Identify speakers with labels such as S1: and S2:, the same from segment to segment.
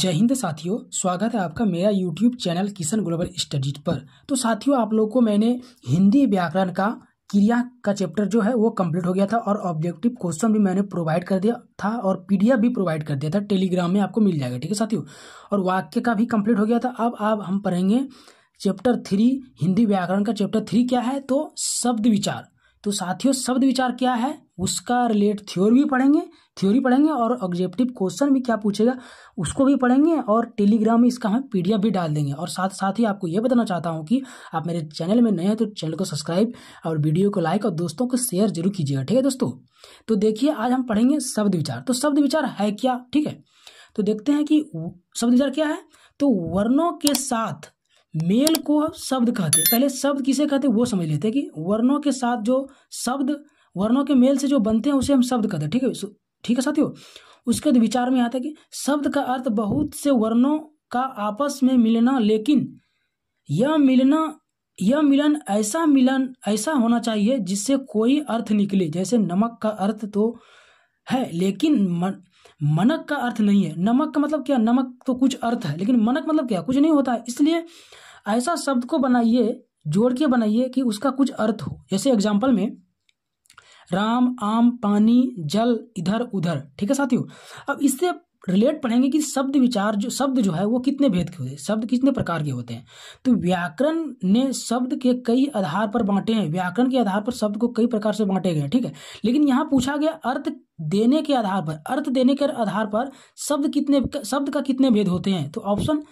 S1: जय हिंद साथियों स्वागत है आपका मेरा YouTube channel Kishan global studies पर तो साथियों आप लोग को मैंने हिंदी व्याकरण का क्रिया का चैप्टर जो है वो कंप्लीट हो गया था और ऑब्जेक्टिव क्वेश्चन भी मैंने प्रोवाइड कर दिया था और पीडीएफ भी प्रोवाइड कर दिया था टेलीग्राम में आपको मिल जाएगा ठीक है साथियों और वाक्य का भी कंप्लीट हो गया था अब आप हम पढ़ेंगे चैप्टर थ्री हिंदी व्याकरण का चैप्टर थ्री क्या है तो शब्द विचार तो साथियों शब्द विचार क्या है उसका रिलेट थ्योरी भी पढ़ेंगे थ्योरी पढ़ेंगे और ऑब्जेक्टिव क्वेश्चन भी क्या पूछेगा उसको भी पढ़ेंगे और टेलीग्राम में इसका हम पी भी डाल देंगे और साथ साथ ही आपको ये बताना चाहता हूँ कि आप मेरे चैनल में नए हैं तो चैनल को सब्सक्राइब और वीडियो को लाइक और दोस्तों को शेयर जरूर कीजिएगा ठीक है दोस्तों तो देखिए आज हम पढ़ेंगे शब्द विचार तो शब्द विचार है क्या ठीक है तो देखते हैं कि शब्द विचार क्या है तो वर्णों के साथ मेल को शब्द कहते हैं पहले शब्द किसे कहते हैं वो समझ लेते हैं कि वर्णों के साथ जो शब्द वर्णों के मेल से जो बनते हैं उसे हम शब्द कहते हैं ठीक है ठीक है साथियों उसके बाद विचार में आता है कि शब्द का अर्थ बहुत से वर्णों का आपस में मिलना लेकिन यह मिलना यह मिलन ऐसा मिलन ऐसा होना चाहिए जिससे कोई अर्थ निकले जैसे नमक का अर्थ तो है लेकिन मन मनक का अर्थ नहीं है नमक का मतलब क्या नमक तो कुछ अर्थ है लेकिन मनक मतलब क्या कुछ नहीं होता है इसलिए ऐसा शब्द को बनाइए जोड़ के बनाइए कि उसका कुछ अर्थ हो जैसे एग्जाम्पल में राम आम पानी जल इधर उधर ठीक है साथियों अब इससे रिलेट पढ़ेंगे कि शब्द विचार जो शब्द जो है वो कितने भेद के होते हैं शब्द कितने प्रकार के होते हैं तो व्याकरण ने शब्द के कई आधार पर बांटे हैं व्याकरण के आधार पर शब्द को कई प्रकार से बांटे गए हैं ठीक है लेकिन यहाँ पूछा गया अर्थ देने के आधार पर अर्थ देने के आधार पर शब्द कितने शब्द का कितने भेद होते हैं तो ऑप्शन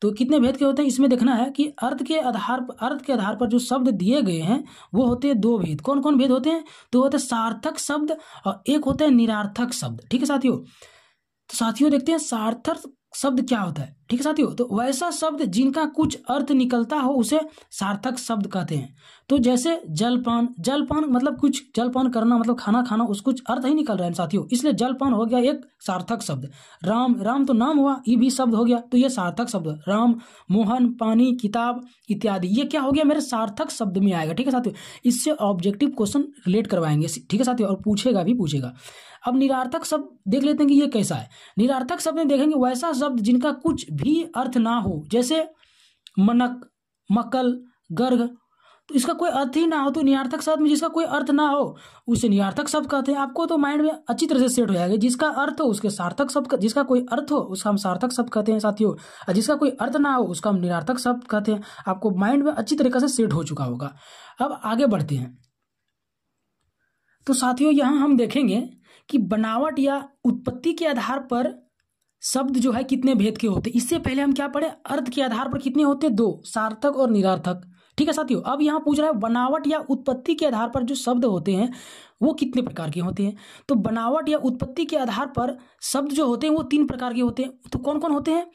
S1: तो कितने भेद के होते हैं इसमें देखना है कि अर्थ के आधार पर अर्थ के आधार पर जो शब्द दिए गए हैं वो होते हैं दो भेद कौन कौन भेद होते हैं तो होते हैं सार्थक शब्द और एक होता है निरार्थक शब्द ठीक है साथियों तो साथियों देखते हैं सार्थक शब्द क्या होता है ठीक है साथियों तो वैसा शब्द जिनका कुछ अर्थ निकलता हो उसे सार्थक शब्द कहते हैं तो जैसे जलपान जलपान मतलब कुछ जलपान करना मतलब खाना खाना उस कुछ अर्थ ही निकल रहा है साथियों इसलिए जलपान हो गया एक सार्थक शब्द राम राम तो नाम हुआ ये भी शब्द हो गया तो ये सार्थक शब्द राम मोहन पानी किताब इत्यादि ये क्या हो गया मेरे सार्थक शब्द में आएगा ठीक है साथियों इससे ऑब्जेक्टिव क्वेश्चन रिलेट करवाएंगे ठीक है साथियों और पूछेगा भी पूछेगा अब निरार्थक शब्द देख लेते हैं कि ये कैसा है निरार्थक शब्द में देखेंगे वैसा शब्द जिनका कुछ भी अर्थ ना हो जैसे मनक मकल गर्ग तो इसका कोई अर्थ ही ना हो तो निर्थक शब्द में जिसका कोई अर्थ ना हो उसे निर्थक शब्द कहते हैं आपको तो माइंड में अच्छी तरह से सेट हो जाएगा जिसका अर्थ हो उसके सार्थक शब्द जिसका कोई अर्थ हो उसका हम सार्थक शब्द कहते हैं साथियों और जिसका कोई अर्थ ना हो उसका हम निरार्थक शब्द कहते हैं आपको माइंड में अच्छी तरीके से सेट हो चुका होगा अब आगे बढ़ते हैं तो साथियों यहाँ हम देखेंगे कि बनावट या उत्पत्ति के आधार पर शब्द जो है कितने भेद के होते इससे पहले हम क्या पढ़े अर्थ के आधार पर कितने होते दो सार्थक और निरार्थक ठीक है साथियों अब यहाँ पूछ रहा है बनावट या उत्पत्ति के आधार पर जो शब्द होते हैं वो कितने प्रकार के होते हैं तो बनावट या उत्पत्ति के आधार पर शब्द जो होते हैं वो तीन प्रकार के होते हैं तो कौन कौन होते हैं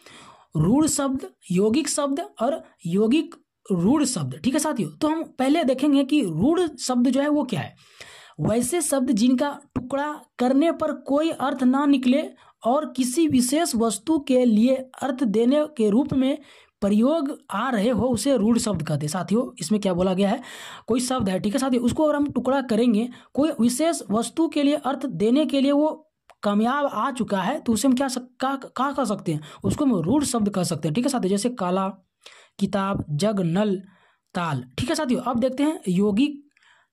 S1: रूढ़ शब्द यौगिक शब्द और यौगिक रूढ़ शब्द ठीक है साथियों तो हम पहले देखेंगे कि रूढ़ शब्द जो है वो क्या है वैसे शब्द जिनका टुकड़ा करने पर कोई अर्थ ना निकले और किसी विशेष वस्तु के लिए अर्थ देने के रूप में प्रयोग आ रहे हो उसे रूढ़ शब्द कहते हैं साथियों इसमें क्या बोला गया है कोई शब्द है ठीक है साथियों उसको अगर हम टुकड़ा करेंगे कोई विशेष वस्तु के लिए अर्थ देने के लिए वो कामयाब आ चुका है तो उसे हम क्या कहा कह, सकते हैं उसको हम रूढ़ शब्द कह सकते हैं ठीक है साथियों जैसे काला किताब जग नल ताल ठीक है साथियों अब देखते हैं योगी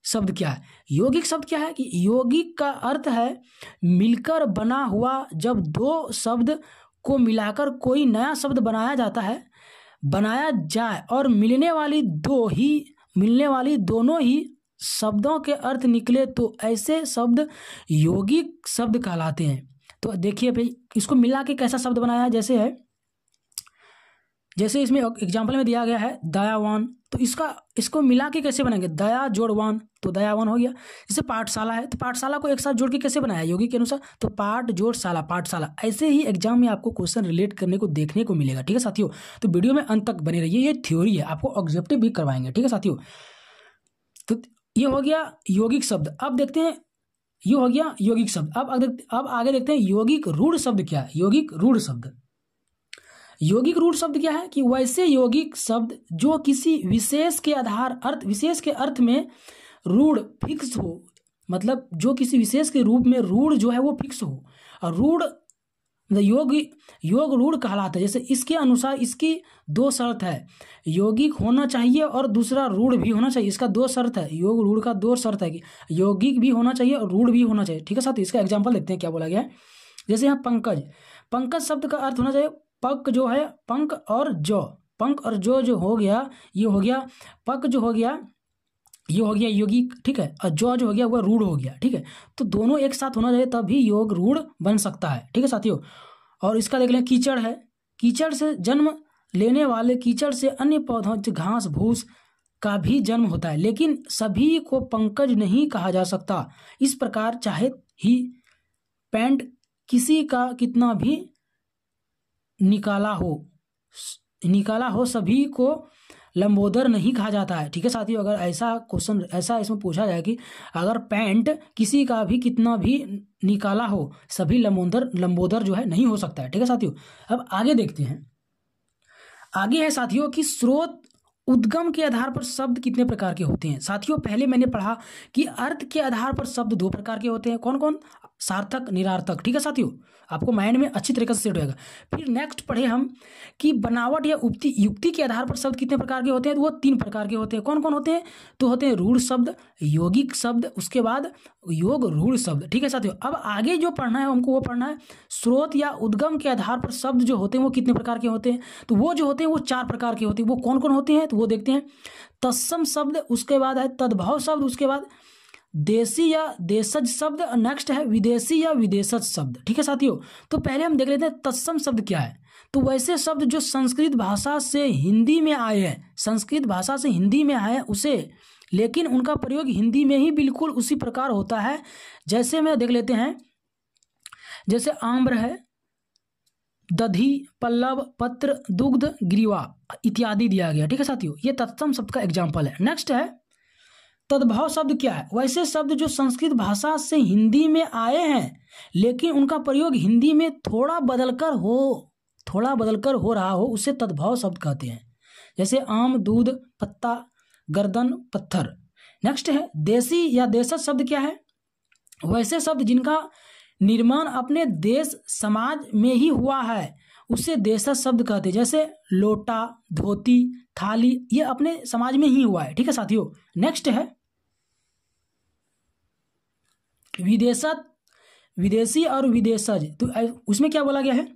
S1: शब्द क्या है योगिक शब्द क्या है कि योगिक का अर्थ है मिलकर बना हुआ जब दो शब्द को मिलाकर कोई नया शब्द बनाया जाता है बनाया जाए और मिलने वाली दो ही मिलने वाली दोनों ही शब्दों के अर्थ निकले तो ऐसे शब्द योगिक शब्द कहलाते हैं तो देखिए भाई इसको मिला के कैसा शब्द बनाया जैसे है जैसे इसमें एग्जाम्पल में दिया गया है दयावान तो इसका इसको मिला के कैसे बनाएंगे दया जोड़वान तो दयावान हो गया जैसे पाठशाला है तो पाठशाला को एक साथ जोड़ के कैसे बनाया योगी के अनुसार तो पाठ जोड़ पाठशाला ऐसे ही एग्जाम में आपको क्वेश्चन रिलेट करने को देखने को मिलेगा ठीक है साथियों तो वीडियो में अंत तक बने रहिए ये थ्योरी है आपको ऑब्जेक्टिव भी करवाएंगे ठीक है साथियों तो ये हो गया यौगिक शब्द अब देखते हैं ये हो गया यौगिक शब्द अब अब आगे देखते हैं यौगिक रूढ़ शब्द क्या है यौगिक रूढ़ शब्द योगिक रूढ़ शब्द क्या है कि वैसे योगिक शब्द जो किसी विशेष के आधार अर्थ विशेष के अर्थ में रूढ़ फिक्स हो मतलब जो किसी विशेष के रूप में रूढ़ जो है वो फिक्स हो और रूढ़ मतलब योग योग रूढ़ कहलाता है जैसे इसके अनुसार इसकी दो शर्त है योगिक होना चाहिए और दूसरा रूढ़ भी होना चाहिए इसका दो शर्त है योग रूढ़ का दो शर्त है कि योगिक भी होना चाहिए और रूढ़ भी होना चाहिए ठीक है साथ इसका एग्जाम्पल देखते हैं क्या बोला गया है जैसे यहाँ पंकज पंकज शब्द का अर्थ होना चाहिए पक जो है पंक और जो पंक और जो जो हो गया ये हो गया पक जो हो गया ये हो गया योगी ठीक है और जो जो हो गया वह रूढ़ हो गया ठीक है तो दोनों एक साथ होना चाहिए तभी योग रूढ़ बन सकता है ठीक है साथियों और इसका देख लें कीचड़ है कीचड़ से जन्म लेने वाले कीचड़ से अन्य पौधों घास भूस का भी जन्म होता है लेकिन सभी को पंकज नहीं कहा जा सकता इस प्रकार चाहे ही पैंट किसी का कितना भी निकाला हो निकाला हो सभी को लंबोदर नहीं कहा जाता है ठीक है साथियों अगर ऐसा क्वेश्चन ऐसा इसमें पूछा जाए कि अगर पैंट किसी का भी कितना भी निकाला हो सभी लंबोदर लंबोदर जो है नहीं हो सकता है ठीक है साथियों अब आगे देखते हैं आगे है साथियों कि स्रोत उद्गम के आधार पर शब्द कितने प्रकार के होते हैं साथियों पहले मैंने पढ़ा कि अर्थ के आधार पर शब्द दो प्रकार के होते हैं कौन कौन सार्थक निरार्थक ठीक है साथियों आपको माइंड में अच्छी तरीके से सेट होएगा फिर नेक्स्ट पढ़े हम कि बनावट या उक्ति युक्ति के आधार पर शब्द कितने प्रकार के होते हैं तो वो तीन प्रकार के होते हैं कौन कौन होते हैं तो होते हैं रूढ़ शब्द योगिक शब्द उसके बाद योग रूढ़ शब्द ठीक है साथियों अब आगे जो पढ़ना है हमको वो पढ़ना है स्रोत या उद्गम के आधार पर शब्द जो होते हैं वो कितने प्रकार के होते हैं तो वो जो होते हैं वो चार प्रकार के होते हैं वो कौन कौन होते हैं तो वो देखते हैं तत्सम शब्द उसके बाद है तद्भाव शब्द उसके बाद देसी या देशज शब्द नेक्स्ट है विदेशी या विदेशज शब्द ठीक है साथियों तो पहले हम देख लेते हैं तत्सम शब्द क्या है तो वैसे शब्द जो संस्कृत भाषा से हिंदी में आए हैं संस्कृत भाषा से हिंदी में आए उसे लेकिन उनका प्रयोग हिंदी में ही बिल्कुल उसी प्रकार होता है जैसे में देख लेते हैं जैसे आम्र है दधी पल्लव पत्र दुग्ध ग्रीवा इत्यादि दिया गया ठीक है साथियों ये तत्सम शब्द का एग्जाम्पल है नेक्स्ट है तद्भाव शब्द क्या है वैसे शब्द जो संस्कृत भाषा से हिंदी में आए हैं लेकिन उनका प्रयोग हिंदी में थोड़ा बदलकर हो थोड़ा बदलकर हो रहा हो उसे तद्भाव शब्द कहते हैं जैसे आम दूध पत्ता गर्दन पत्थर नेक्स्ट है देसी या देशज शब्द क्या है वैसे शब्द जिनका निर्माण अपने देश समाज में ही हुआ है उसे देशज शब्द कहते हैं जैसे लोटा धोती थाली ये अपने समाज में ही हुआ है ठीक है साथियों नेक्स्ट है विदेशत विदेशी और विदेशज तो उसमें क्या बोला गया है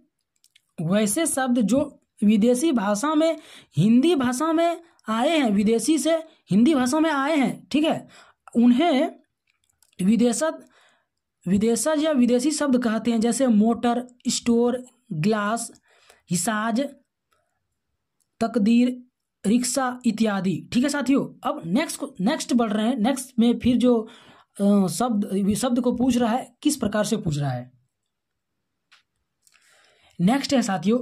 S1: वैसे शब्द जो विदेशी भाषा में हिंदी भाषा में आए हैं विदेशी से हिंदी भाषा में आए हैं ठीक है उन्हें विदेशत विदेशज या विदेशी शब्द कहते हैं जैसे मोटर स्टोर ग्लास हिसाज तकदीर रिक्शा इत्यादि ठीक है साथियों अब नेक्स्ट नेक्स्ट बढ़ रहे हैं नेक्स्ट में फिर जो शब्द शब्द को पूछ रहा है किस प्रकार से पूछ रहा है नेक्स्ट है साथियों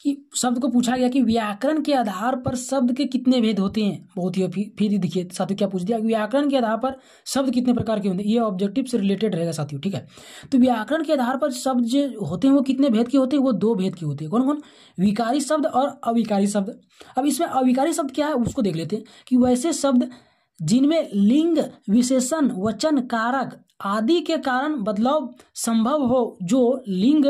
S1: कि शब्द को पूछा गया कि व्याकरण के आधार पर शब्द के कितने भेद होते हैं बहुत ही फिर देखिए साथियों क्या पूछ दिया व्याकरण के आधार पर शब्द कितने प्रकार के होते हैं ये ऑब्जेक्टिव से रिलेटेड रहेगा साथियों ठीक है तो व्याकरण के आधार पर शब्द जो होते हैं वो कितने भेद के होते हैं वो दो भेद के होते हैं कौन कौन विकारी शब्द और अविकारी शब्द अब इसमें अविकारी शब्द क्या है उसको देख लेते हैं कि वैसे शब्द जिनमें लिंग विशेषण वचन कारक आदि के कारण बदलाव संभव हो जो लिंग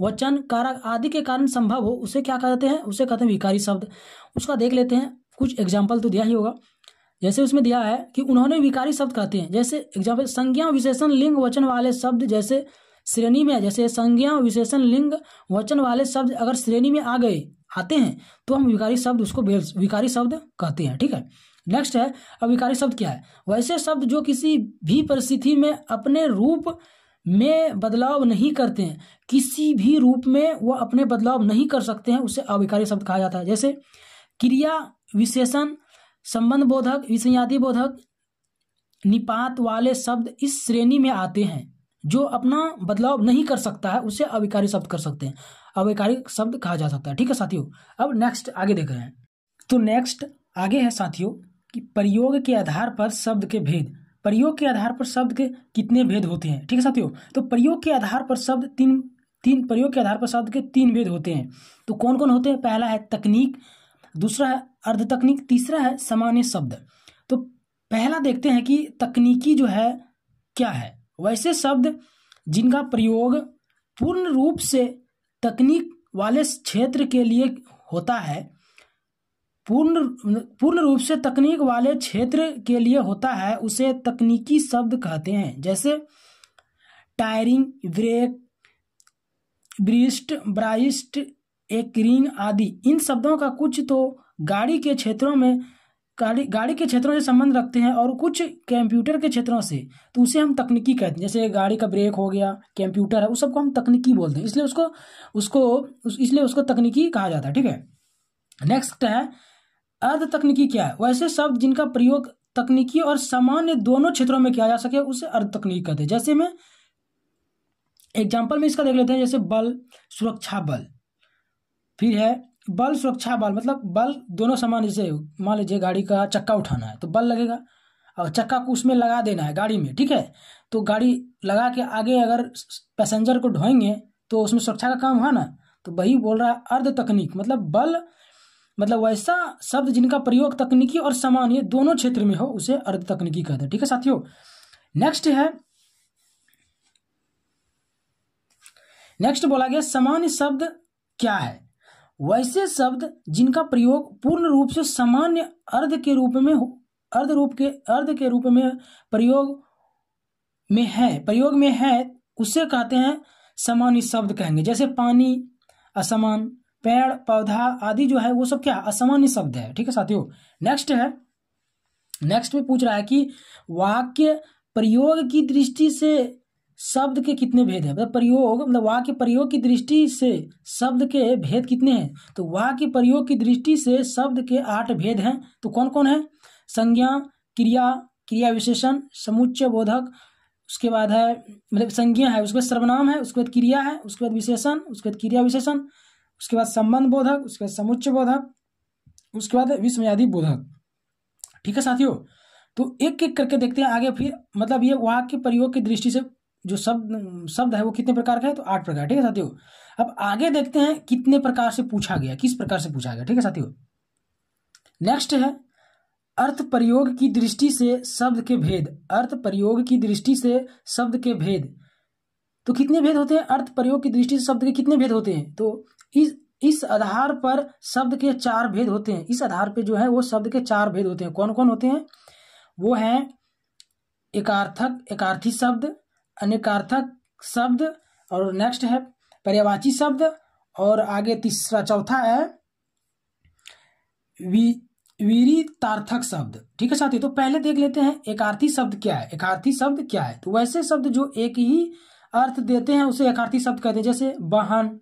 S1: वचन कारक आदि के कारण संभव हो उसे क्या कहते हैं उसे कहते हैं विकारी शब्द उसका देख लेते हैं कुछ एग्जाम्पल तो दिया ही होगा जैसे उसमें दिया है कि उन्होंने विकारी शब्द कहते हैं जैसे एग्जाम्पल संज्ञा विशेषण लिंग वचन वाले शब्द जैसे श्रेणी में जैसे संज्ञा विशेषण लिंग वचन वाले शब्द अगर श्रेणी में आ गए आते हैं तो हम विकारी शब्द उसको विकारी शब्द कहते हैं ठीक है नेक्स्ट है अविकारी शब्द क्या है वैसे शब्द जो किसी भी परिस्थिति में अपने रूप में बदलाव नहीं करते हैं किसी भी रूप में वह अपने बदलाव नहीं कर सकते हैं उसे अविकारी शब्द कहा जाता है जैसे क्रिया विशेषण संबंध बोधक विषयादि बोधक निपात वाले शब्द इस श्रेणी में आते हैं जो अपना बदलाव नहीं कर सकता है उसे अविकारी शब्द कर सकते हैं अविकारी शब्द कहा जा सकता है ठीक है साथियों अब नेक्स्ट आगे देख रहे हैं तो नेक्स्ट आगे है साथियों कि प्रयोग के आधार पर शब्द के भेद प्रयोग के आधार पर शब्द के कितने भेद होते हैं ठीक है साथियों तो प्रयोग के आधार पर शब्द तीन तीन प्रयोग के आधार पर शब्द के तीन भेद होते हैं तो कौन कौन होते हैं पहला है तकनीक दूसरा है अर्ध तकनीक तीसरा है सामान्य शब्द तो पहला देखते हैं कि तकनीकी जो है क्या है वैसे शब्द जिनका प्रयोग पूर्ण रूप से तकनीक वाले क्षेत्र के लिए होता है पूर्ण पूर्ण रूप से तकनीक वाले क्षेत्र के लिए होता है उसे तकनीकी शब्द कहते हैं जैसे टायरिंग ब्रेक ब्रिस्ट ब्राइस्ट एकरिंग आदि इन शब्दों का कुछ तो गाड़ी के क्षेत्रों में गाड़ी गाड़ी के क्षेत्रों से संबंध रखते हैं और कुछ कंप्यूटर के क्षेत्रों से तो उसे हम तकनीकी कहते हैं जैसे गाड़ी का ब्रेक हो गया कंप्यूटर है उस सबको हम तकनीकी बोलते हैं इसलिए उसको उसको इसलिए उसको तकनीकी कहा जाता है ठीक है नेक्स्ट है अर्ध तकनीकी क्या है वैसे शब्द जिनका प्रयोग तकनीकी और सामान्य दोनों क्षेत्रों में किया जा सके उसे अर्ध तकनीकी कहते हैं जैसे में एग्जाम्पल में इसका देख लेते हैं जैसे बल सुरक्षा बल फिर है बल सुरक्षा बल मतलब बल दोनों सामान जैसे मान लीजिए गाड़ी का चक्का उठाना है तो बल लगेगा और चक्का को उसमें लगा देना है गाड़ी में ठीक है तो गाड़ी लगा के आगे अगर पैसेंजर को ढोएंगे तो उसमें सुरक्षा का काम हुआ ना तो वही बोल रहा है अर्ध तकनीक मतलब बल मतलब वैसा शब्द जिनका प्रयोग तकनीकी और सामान्य दोनों क्षेत्र में हो उसे अर्ध तकनीकी कहते हैं ठीक है साथियों नेक्स्ट है नेक्स्ट बोला गया सामान्य शब्द क्या है वैसे शब्द जिनका प्रयोग पूर्ण रूप से सामान्य अर्ध के रूप में अर्ध रूप के अर्ध के रूप में प्रयोग में है प्रयोग में है उसे कहते हैं सामान्य शब्द कहेंगे जैसे पानी असमान पेड़ पौधा आदि जो है वो सब क्या असामान्य शब्द है ठीक है साथियों नेक्स्ट है नेक्स्ट में पूछ रहा है कि वाक्य प्रयोग की दृष्टि से शब्द के कितने भेद हैं मतलब प्रयोग मतलब वाक्य प्रयोग की दृष्टि से शब्द के भेद कितने हैं तो वाक्य प्रयोग की दृष्टि से शब्द के आठ भेद हैं तो कौन कौन है संज्ञा क्रिया क्रिया विशेषण समुच्चय बोधक उसके बाद है मतलब संज्ञा है उसके बाद सर्वनाम है उसके बाद क्रिया है उसके बाद विशेषण उसके बाद क्रिया विशेषण उसके बाद संबंध बोधक उसके बाद समुच्च बोधक उसके बाद विश्वयादि बोधक ठीक है साथियों तो एक एक करके देखते हैं आगे फिर मतलब ये वहाँ के प्रयोग की दृष्टि से जो शब्द शब्द है वो कितने प्रकार का है तो आठ प्रकार ठीक है साथियों अब आगे देखते हैं कितने प्रकार से पूछा गया किस प्रकार से पूछा गया ठीक है साथियों नेक्स्ट है अर्थ प्रयोग की दृष्टि से शब्द के भेद अर्थ प्रयोग की दृष्टि से शब्द के भेद तो कितने भेद होते हैं अर्थ प्रयोग की दृष्टि से शब्द के कितने भेद होते हैं तो इस इस आधार पर शब्द के चार भेद होते हैं इस आधार पर जो है वो शब्द के चार भेद होते हैं कौन कौन होते हैं वो है एकार्थक एकार्थी शब्द अनेकार्थक शब्द और नेक्स्ट है पर्यावाची शब्द और आगे तीसरा चौथा है वी तार्थक शब्द ठीक है साथी तो पहले देख लेते हैं एकार्थी शब्द क्या है एकार्थी शब्द क्या है तो वैसे शब्द जो एक ही अर्थ देते हैं उसे एकार्थी शब्द कहते हैं जैसे वाहन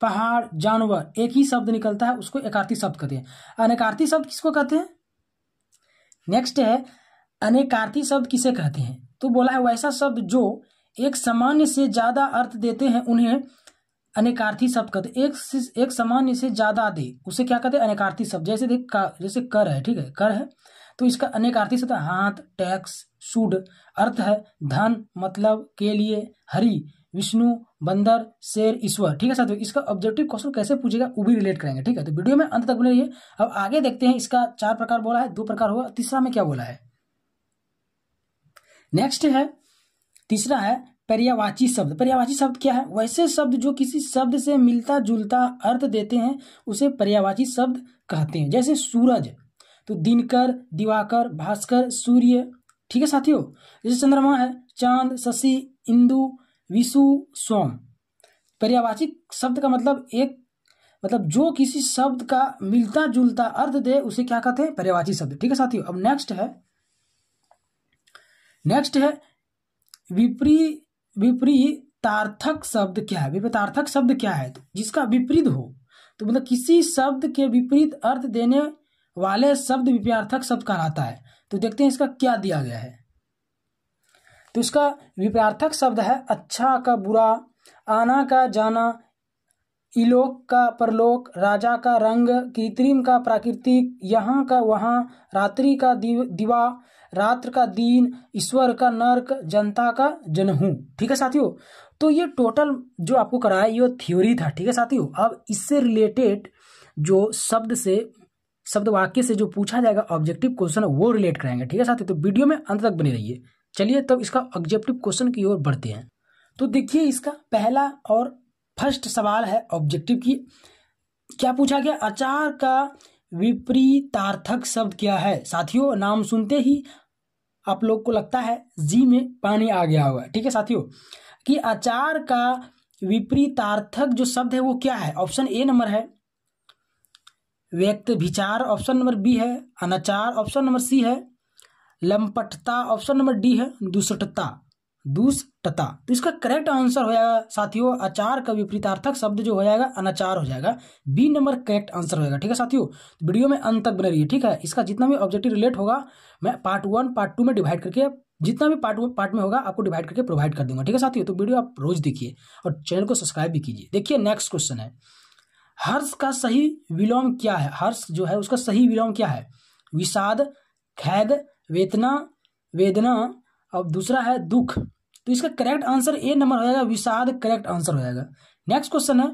S1: पहाड़ जानवर एक ही शब्द निकलता है उसको एकार्थी शब्द कहते हैं अनेकार्थी शब्द किसको कहते हैं नेक्स्ट है अनेकार्थी शब्द किसे कहते हैं तो बोला है वैसा शब्द जो एक सामान्य से ज्यादा अर्थ देते हैं उन्हें अनेकार्थी शब्द कहते एक एक सामान्य से ज्यादा दे उसे क्या कहते हैं अनेकार्थी शब्द जैसे देख का, जैसे कर है ठीक है कर है तो इसका अनेकार्थी शब्द हाथ टैक्स सूड अर्थ है धन मतलब के लिए हरी विष्णु बंदर शेर ईश्वर ठीक है साथियों इसका ऑब्जेक्टिव क्वेश्चन कैसे पूछेगा वो भी रिलेट करेंगे ठीक है तो वीडियो में अंत तक बने रहिए अब आगे देखते हैं इसका चार प्रकार बोला है दो प्रकार हुआ तीसरा में क्या बोला है नेक्स्ट है तीसरा है पर्यावाची शब्द पर्यावाची शब्द क्या है वैसे शब्द जो किसी शब्द से मिलता जुलता अर्थ देते हैं उसे पर्यावाची शब्द कहते हैं जैसे सूरज तो दिनकर दिवाकर भास्कर सूर्य ठीक है साथियों जैसे चंद्रमा है चांद शशि इंदु विशु सोम पर्यावाचिक शब्द का मतलब एक मतलब जो किसी शब्द का मिलता जुलता अर्थ दे उसे क्या कहते हैं पर्यावाची शब्द ठीक है साथियों अब नेक्स्ट है नेक्स्ट है विपरी विपरीतार्थक शब्द क्या है विपरीतार्थक शब्द क्या है तो जिसका विपरीत हो तो मतलब किसी शब्द के विपरीत अर्थ देने वाले शब्द विपरीतार्थक शब्द कहलाता है तो देखते हैं इसका क्या दिया गया है तो इसका विपरार्थक शब्द है अच्छा का बुरा आना का जाना इलोक का परलोक राजा का रंग कृत्रिम का प्राकृतिक यहाँ का वहाँ रात्रि का दिवा रात्र का दिन ईश्वर का नर्क जनता का जनहू ठीक है साथियों तो ये टोटल जो आपको कराया ये थ्योरी था ठीक है साथियों अब इससे रिलेटेड जो शब्द से शब्द वाक्य से जो पूछा जाएगा ऑब्जेक्टिव क्वेश्चन वो रिलेट कराएंगे ठीक है साथियों तो वीडियो में अंत तक बने रहिए चलिए तब इसका ऑब्जेक्टिव क्वेश्चन की ओर बढ़ते हैं तो देखिए इसका पहला और फर्स्ट सवाल है ऑब्जेक्टिव की क्या पूछा गया अचार का विपरीतार्थक शब्द क्या है साथियों नाम सुनते ही आप लोग को लगता है जी में पानी आ गया होगा ठीक है साथियों कि अचार का विपरीतार्थक जो शब्द है वो क्या है ऑप्शन ए नंबर है व्यक्त विचार ऑप्शन नंबर बी है अनाचार ऑप्शन नंबर सी है लंपटता ऑप्शन नंबर डी है दुष्टता दुष्टता तो इसका करेक्ट आंसर हो जाएगा साथियों आचार का विपरीतार्थक शब्द जो हो जाएगा अनाचार हो जाएगा बी नंबर करेक्ट आंसर होगा ठीक है साथियों तो वीडियो में अंत तक बने रहिए ठीक है इसका जितना भी ऑब्जेक्टिव रिलेट होगा मैं पार्ट वन पार्ट टू में डिवाइड करके जितना भी पार्ट पार्ट में होगा आपको डिवाइड करके प्रोवाइड कर दूंगा ठीक है साथियों तो वीडियो आप रोज देखिए और चैनल को सब्सक्राइब भी कीजिए देखिए नेक्स्ट क्वेश्चन है हर्ष का सही विलोम क्या है हर्ष जो है उसका सही विलोम क्या है विषाद खैद वेतना वेदना और दूसरा है दुख तो इसका करेक्ट आंसर ए नंबर हो जाएगा विषाद करेक्ट आंसर हो जाएगा नेक्स्ट क्वेश्चन है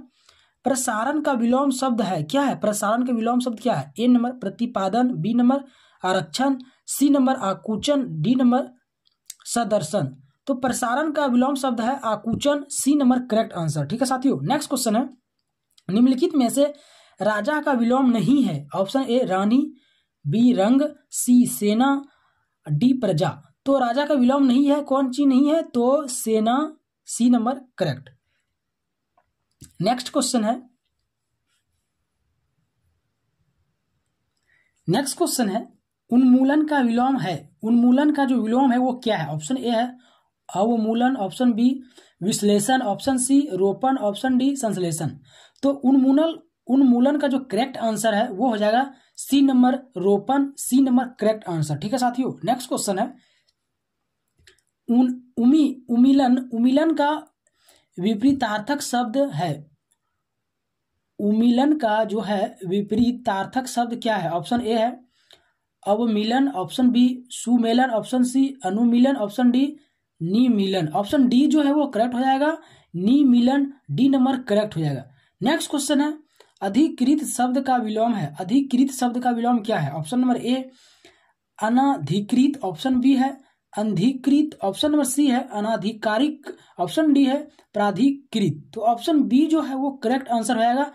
S1: प्रसारण का विलोम शब्द है क्या है प्रसारण का विलोम शब्द क्या है ए नंबर प्रतिपादन बी नंबर आरक्षण सी नंबर आकुचन डी नंबर सदर्शन तो प्रसारण का विलोम शब्द है आकुचन सी नंबर करेक्ट आंसर ठीक है साथियों नेक्स्ट क्वेश्चन है निम्नलिखित में से राजा का विलोम नहीं है ऑप्शन ए रानी बी रंग सी सेना डी प्रजा तो राजा का विलोम नहीं है कौन सी नहीं है तो सेना C number correct next question है नेक्स्ट क्वेश्चन है उन्मूलन का विलोम है उन्मूलन का जो विलोम है वो क्या है ऑप्शन ए है अवमूलन ऑप्शन बी विश्लेषण ऑप्शन सी रोपण ऑप्शन डी संश्लेषण तो उन्मूलन उन्मूलन का जो करेक्ट आंसर है वो हो जाएगा सी नंबर रोपन सी नंबर करेक्ट आंसर ठीक है साथियों नेक्स्ट क्वेश्चन है उन उमी उमिलन उमिलन का विपरीतार्थक शब्द है उमिलन का जो है विपरीतार्थक शब्द क्या है ऑप्शन ए है अवमिलन ऑप्शन बी सुमेलन ऑप्शन सी अनुमिलन ऑप्शन डी निमिलन ऑप्शन डी जो है वो करेक्ट हो जाएगा निमिलन डी नंबर करेक्ट हो जाएगा नेक्स्ट क्वेश्चन है अधिकृत शब्द का विलोम है अधिकृत शब्द का विलोम क्या है ऑप्शन नंबर ए अनाधिकृत ऑप्शन बी है अनधिकृत ऑप्शन नंबर सी है अनाधिकारिक ऑप्शन डी है प्राधिकृत तो ऑप्शन बी जो है वो करेक्ट आंसर रहेगा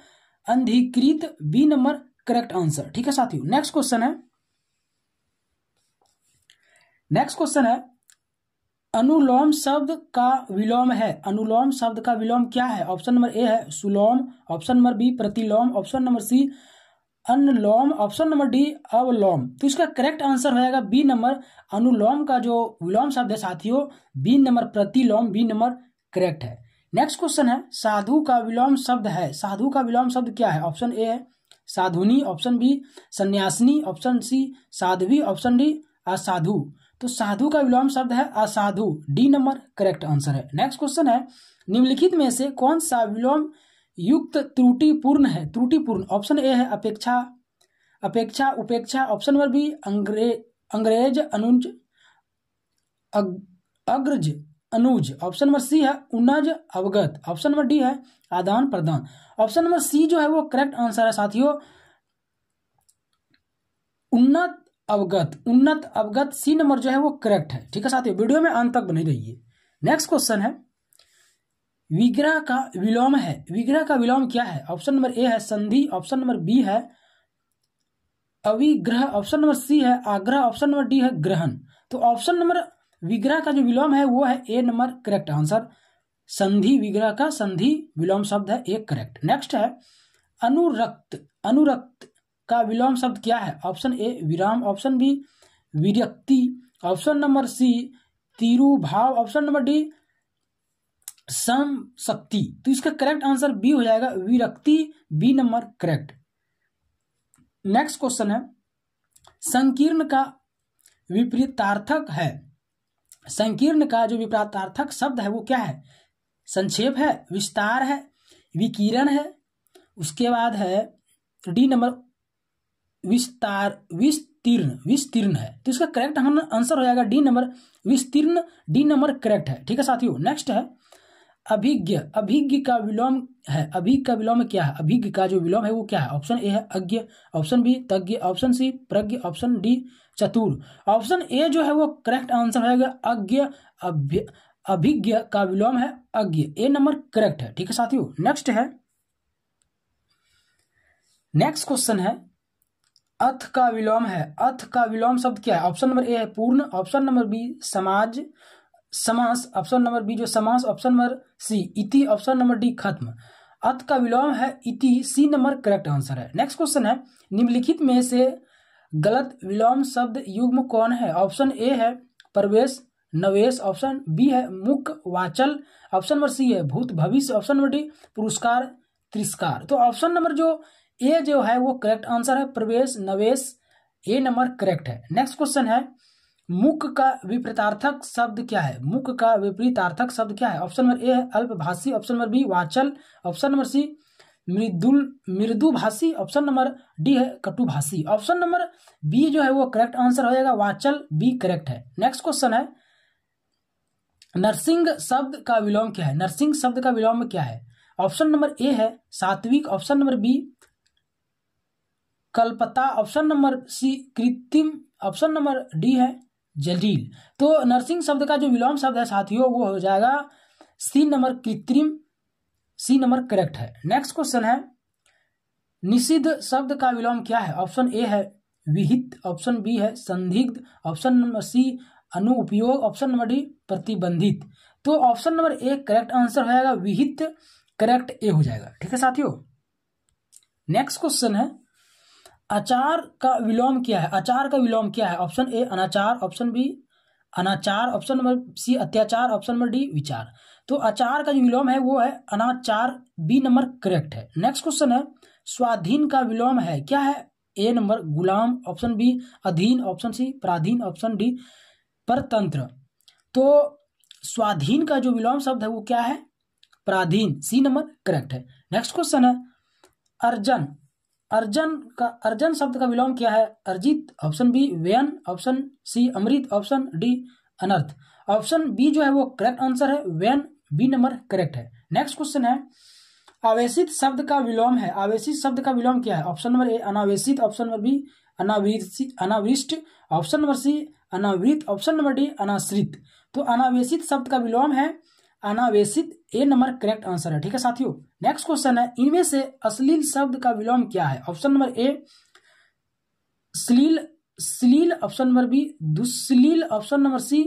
S1: अनधिकृत बी नंबर करेक्ट आंसर ठीक है साथियों नेक्स्ट क्वेश्चन है नेक्स्ट क्वेश्चन है अनुलोम शब्द का विलोम है अनुलोम शब्द का विलोम क्या है ऑप्शन नंबर ए है सुलोम ऑप्शन नंबर बी प्रतिलोम ऑप्शन नंबर सी अनलोम ऑप्शन नंबर डी अवलोम तो इसका करेक्ट आंसर होगा बी नंबर अनुलोम का जो विलोम शब्द है साथियों बी नंबर प्रतिलोम बी नंबर करेक्ट है नेक्स्ट क्वेश्चन है साधु का विलोम शब्द है साधु का विलोम शब्द क्या है ऑप्शन ए है साधुनी ऑप्शन बी सन्यासिनी ऑप्शन सी साध्वी ऑप्शन डी असाधु तो साधु का विलोम शब्द है असाधु डी नंबर करेक्ट आंसर है नेक्स्ट क्वेश्चन है निम्नलिखित में से कौन सा विलोम युक्त त्रुटिपूर्ण है त्रुटिपूर्ण ऑप्शन ए है अपेक्षा अपेक्षा उपेक्षा ऑप्शन नंबर बी अंग्रे अंग्रेज अनुज अग, अग्रज अनुज ऑप्शन नंबर सी है उनज अवगत ऑप्शन नंबर डी है आदान प्रदान ऑप्शन नंबर सी जो है वो करेक्ट आंसर है साथियों उन्नत अवगत उन्नत अवगत सी नंबर जो है वो करेक्ट है ठीक है साथियों वीडियो में अंत तक बने रहिए नेक्स्ट क्वेश्चन है विग्रह का विलोम है विग्रह का विलोम क्या है ऑप्शन नंबर ए है संधि ऑप्शन नंबर बी है अविग्रह ऑप्शन नंबर सी है आग्रह ऑप्शन नंबर डी है ग्रहण तो ऑप्शन नंबर विग्रह का जो विलोम है वो है ए नंबर करेक्ट आंसर संधि विग्रह का संधि विलोम शब्द है ए करेक्ट नेक्स्ट है अनुरक्त अनुरक्त का विलोम शब्द क्या है ऑप्शन ए विराम ऑप्शन बी विरक्ति ऑप्शन नंबर सी तिरुभाव ऑप्शन नंबर डी सम शक्ति तो इसका करेक्ट आंसर बी हो जाएगा विरक्ति B number correct next question है संकीर्ण का विपरीतार्थक है संकीर्ण का जो विपरीतार्थक शब्द है वो क्या है संक्षेप है विस्तार है विकिरण है उसके बाद है डी नंबर विस्तार विस्तीर्ण विस्तीर्ण है तो इसका करेक्ट हम आंसर हो जाएगा डी नंबर विस्तीर्ण डी नंबर करेक्ट है ठीक है साथियों नेक्स्ट है अभिज्ञ अभिज्ञ का विलोम है अभिज्ञ का विलोम क्या है अभिज्ञ का जो विलोम है वो क्या है ऑप्शन ए है अज्ञ ऑप्शन बी तज्ञ ऑप्शन सी प्रज्ञ ऑप्शन डी चतुर ऑप्शन ए जो है वो करेक्ट आंसर होगा अज्ञ अभिज्ञ का विलोम है अज्ञ ए नंबर करेक्ट है ठीक है साथियों नेक्स्ट है नेक्स्ट क्वेश्चन है अथ का विलोम है अथ का विलोम शब्द क्या है ऑप्शन नंबर ए है पूर्ण ऑप्शन नंबर बी समाज समास ऑप्शन नंबर बी जो समास ऑप्शन नंबर सी इति ऑप्शन नंबर डी खत्म अथ का विलोम है इति सी नंबर करेक्ट आंसर है नेक्स्ट क्वेश्चन है निम्नलिखित में से गलत विलोम शब्द युग्म कौन है ऑप्शन ए है प्रवेश नवेश ऑप्शन बी है मुख वाचल ऑप्शन नंबर सी है भूत भविष्य ऑप्शन नंबर डी पुरस्कार त्रिस्कार तो ऑप्शन नंबर जो ए जो है वो करेक्ट आंसर है प्रवेश नवेश ए नंबर करेक्ट है नेक्स्ट क्वेश्चन है मुख का विपरीतार्थक शब्द क्या है मुख का विपरीतार्थक शब्द क्या है ऑप्शन नंबर ए है अल्पभाषी ऑप्शन नंबर बी वाचल ऑप्शन नंबर सी मृदुल मृदुभाषी ऑप्शन नंबर डी है कटुभाषी ऑप्शन नंबर बी जो है वो करेक्ट आंसर हो जाएगा वाचल बी करेक्ट है नेक्स्ट क्वेश्चन है नर्सिंग शब्द का विलोम क्या है नर्सिंग शब्द का विलोम क्या है ऑप्शन नंबर ए है सात्विक ऑप्शन नंबर बी कल्पता ऑप्शन नंबर सी कृत्रिम ऑप्शन नंबर डी है जलील तो नर्सिंग शब्द का जो विलोम शब्द है साथियों वो हो जाएगा सी नंबर कृत्रिम सी नंबर करेक्ट है नेक्स्ट क्वेश्चन है निषिद्ध शब्द का विलोम क्या है ऑप्शन ए है विहित ऑप्शन बी है संदिग्ध ऑप्शन नंबर सी अनुपयोग ऑप्शन नंबर डी प्रतिबंधित तो option number A correct answer हो जाएगा विहित करेक्ट ए हो जाएगा ठीक है साथियों नेक्स्ट क्वेश्चन है अचार का विलोम क्या है अचार का विलोम क्या है ऑप्शन ए अनाचार ऑप्शन बी अनाचार ऑप्शन नंबर सी अत्याचार ऑप्शन नंबर डी विचार तो अचार का जो विलोम है वो है अनाचार बी नंबर करेक्ट है नेक्स्ट क्वेश्चन है स्वाधीन का विलोम है क्या है ए नंबर गुलाम ऑप्शन बी अधीन ऑप्शन सी पराधीन ऑप्शन डी परतंत्र तो स्वाधीन का जो विलोम शब्द है वो क्या है पराधीन सी नंबर करेक्ट है नेक्स्ट क्वेश्चन है अर्जन अर्जन का अर्जन शब्द का विलोम क्या है अर्जित ऑप्शन बी व्यन ऑप्शन सी अमृत ऑप्शन डी अनर्थ ऑप्शन बी जो है वो करेक्ट आंसर है व्यन बी नंबर करेक्ट है नेक्स्ट क्वेश्चन है आवेशित शब्द का विलोम है आवेशित शब्द का विलोम क्या है ऑप्शन नंबर ए अनावेशित ऑप्शन नंबर बी अनावृष्ट ऑप्शन नंबर सी अनावृत ऑप्शन नंबर डी अनाश्रित तो अनावेशित शब्द का विलोम है अनावेशित ए नंबर करेक्ट आंसर है ठीक है साथियों नेक्स्ट क्वेश्चन है इनमें से अश्लील शब्द का विलोम क्या है ऑप्शन नंबर ए श्लील श्लील ऑप्शन नंबर बी दुश्लील ऑप्शन नंबर सी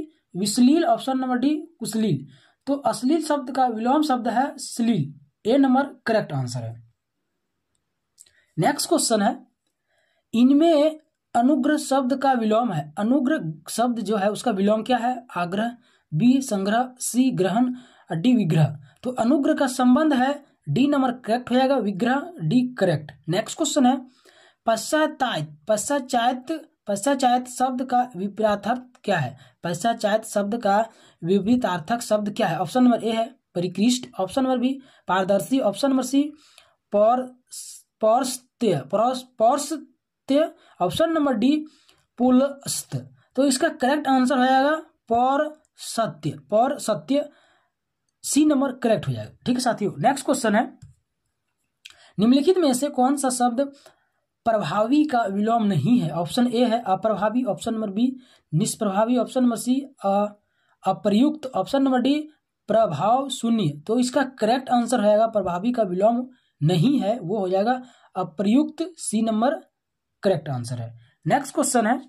S1: विश्लील ऑप्शन नंबर डी कुश्लील तो अश्लील शब्द का विलोम शब्द है श्लील ए नंबर करेक्ट आंसर है नेक्स्ट क्वेश्चन है इनमें अनुग्रह शब्द का विलोम है अनुग्रह शब्द जो है उसका विलोम क्या है आग्रह बी संग्रह सी ग्रहण डी विग्रह तो अनुग्रह का संबंध है डी नंबर करेक्ट हो जाएगा विग्रह डी करेक्ट नेक्स्ट क्वेश्चन है पश्चातायत पश्चाचायत पश्चाचायत शब्द का विपरीतार्थ क्या है पश्चाचायत शब्द का विपरीतार्थक शब्द क्या है ऑप्शन नंबर ए है परिकृष्ट ऑप्शन नंबर बी पारदर्शी ऑप्शन नंबर सी पौरस्त्य पौरस्त्य ऑप्शन नंबर डी पुलस्त तो इसका करेक्ट आंसर हो जाएगा पौर सत्य पर सत्य सी नंबर करेक्ट हो जाएगा ठीक है साथियों नेक्स्ट क्वेश्चन है निम्नलिखित में से कौन सा शब्द प्रभावी का विलोम नहीं है ऑप्शन ए है अप्रभावी ऑप्शन नंबर बी निष्प्रभावी ऑप्शन नंबर सी अप्रयुक्त ऑप्शन नंबर डी प्रभाव शून्य तो इसका करेक्ट आंसर होगा प्रभावी का विलोम नहीं है वो हो जाएगा अप्रयुक्त सी नंबर करेक्ट आंसर है नेक्स्ट क्वेश्चन है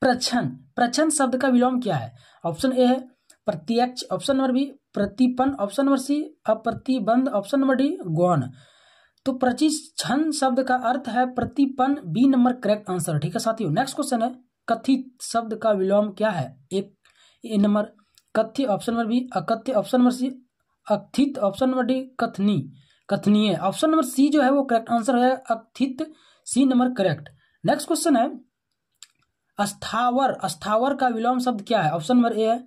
S1: प्रछन प्रछन शब्द का विलोम क्या है ऑप्शन ए है प्रत्यक्ष ऑप्शन नंबर बी प्रतिपन ऑप्शन नंबर सी अप्रतिबंध ऑप्शन नंबर डी गौन तो प्रचिशन शब्द का अर्थ है प्रतिपन बी नंबर करेक्ट आंसर ठीक है साथियों नेक्स्ट क्वेश्चन है कथित शब्द का विलोम क्या है एक ए नंबर कथ्य ऑप्शन नंबर बी अकथ्य ऑप्शन नंबर सी अकथित ऑप्शन नंबर डी कथनी कथनीय ऑप्शन नंबर सी जो है वो करेक्ट आंसर है अकथित C number correct next question है अस्थावर अस्थावर का विलोम शब्द क्या है ऑप्शन नंबर ए है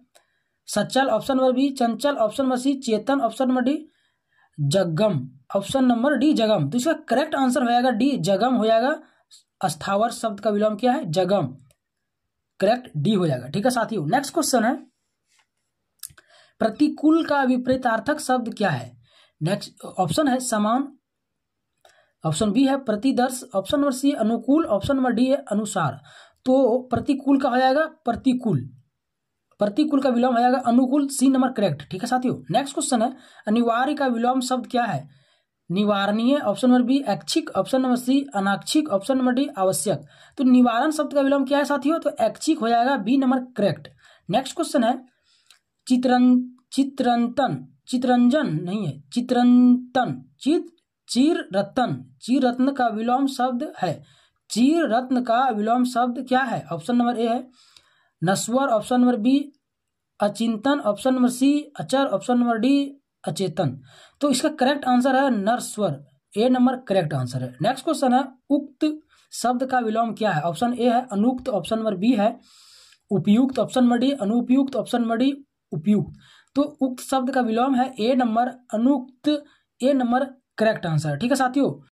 S1: सचल ऑप्शन नंबर बी चंचल ऑप्शन नंबर सी चेतन ऑप्शन नंबर डी जगम ऑप्शन नंबर डी जगम तो इसका करेक्ट आंसर हो जाएगा डी जगम हो जाएगा अस्थावर शब्द का विलोम क्या है जगम करेक्ट डी हो जाएगा ठीक है साथियों नेक्स्ट क्वेश्चन है प्रतिकूल का विपरीतार्थक शब्द क्या है नेक्स्ट ऑप्शन है समान ऑप्शन बी है प्रतिदर्श ऑप्शन नंबर सी अनुकूल ऑप्शन नंबर डी है अनुसार तो प्रतिकूल का हो जाएगा प्रतिकूल प्रतिकूल का विलोम हो जाएगा अनुकूल सी नंबर करेक्ट ठीक है साथियों नेक्स्ट क्वेश्चन है अनिवार्य का विलोम शब्द क्या है निवारणीय ऑप्शन नंबर बी ऐच्छिक ऑप्शन नंबर सी अनाक्षिक ऑप्शन नंबर डी आवश्यक तो निवारण शब्द का विलोम क्या है साथियों तो ऐच्छिक हो जाएगा B number correct next question है चित्रं चित्रंतन चित्रंजन नहीं है चित्रंतन चित चीर रत्न चीर रत्न का विलोम शब्द है चीर रत्न का विलोम शब्द क्या है ऑप्शन नंबर ए है नस्वर ऑप्शन नंबर बी अचिंतन ऑप्शन नंबर सी अचर ऑप्शन नंबर डी अचेतन तो इसका करेक्ट आंसर है नरस्वर ए नंबर करेक्ट आंसर है नेक्स्ट क्वेश्चन है उक्त शब्द का विलोम क्या है ऑप्शन ए है अनुक्त ऑप्शन नंबर बी है उपयुक्त ऑप्शन नंबर डी अनुपयुक्त ऑप्शन नंबर डी उपयुक्त तो उक्त शब्द का विलोम है ए नंबर अनुक्त ए नंबर करेक्ट आंसर ठीक है साथियों